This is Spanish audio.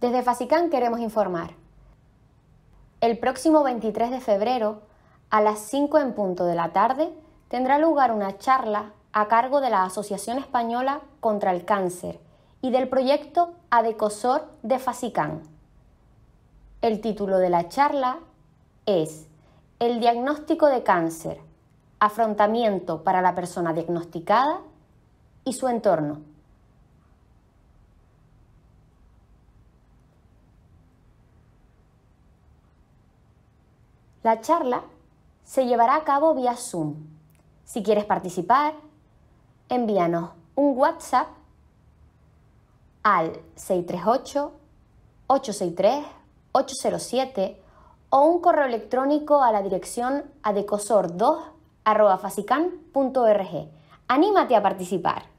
Desde Fasicán queremos informar. El próximo 23 de febrero, a las 5 en punto de la tarde, tendrá lugar una charla a cargo de la Asociación Española contra el Cáncer y del proyecto ADECOSOR de Fasicán. El título de la charla es El diagnóstico de cáncer, afrontamiento para la persona diagnosticada y su entorno. La charla se llevará a cabo vía Zoom. Si quieres participar, envíanos un WhatsApp al 638-863-807 o un correo electrónico a la dirección adecosor2.facican.org. Anímate a participar.